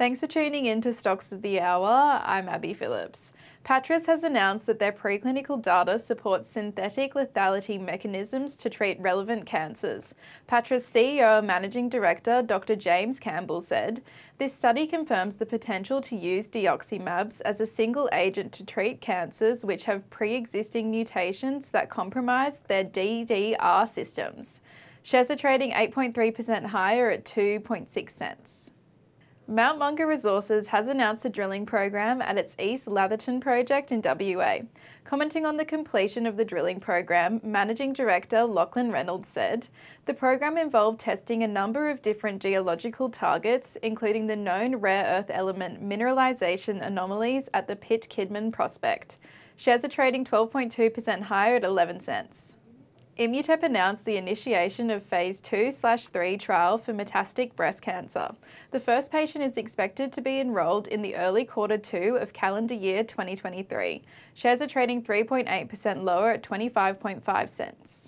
Thanks for tuning in to Stocks of the Hour. I'm Abby Phillips. Patris has announced that their preclinical data supports synthetic lethality mechanisms to treat relevant cancers. Patris CEO and Managing Director Dr. James Campbell said, This study confirms the potential to use deoxymabs as a single agent to treat cancers which have pre existing mutations that compromise their DDR systems. Shares are trading 8.3% higher at 2.6 cents. Mount Monger Resources has announced a drilling program at its East Latherton project in WA. Commenting on the completion of the drilling program, Managing Director Lachlan Reynolds said, The program involved testing a number of different geological targets, including the known rare earth element mineralisation anomalies at the Pitt Kidman prospect. Shares are trading 12.2% higher at 11 cents. Immutep announced the initiation of phase 2/3 trial for metastatic breast cancer. The first patient is expected to be enrolled in the early quarter 2 of calendar year 2023. Shares are trading 3.8% lower at 25.5 cents.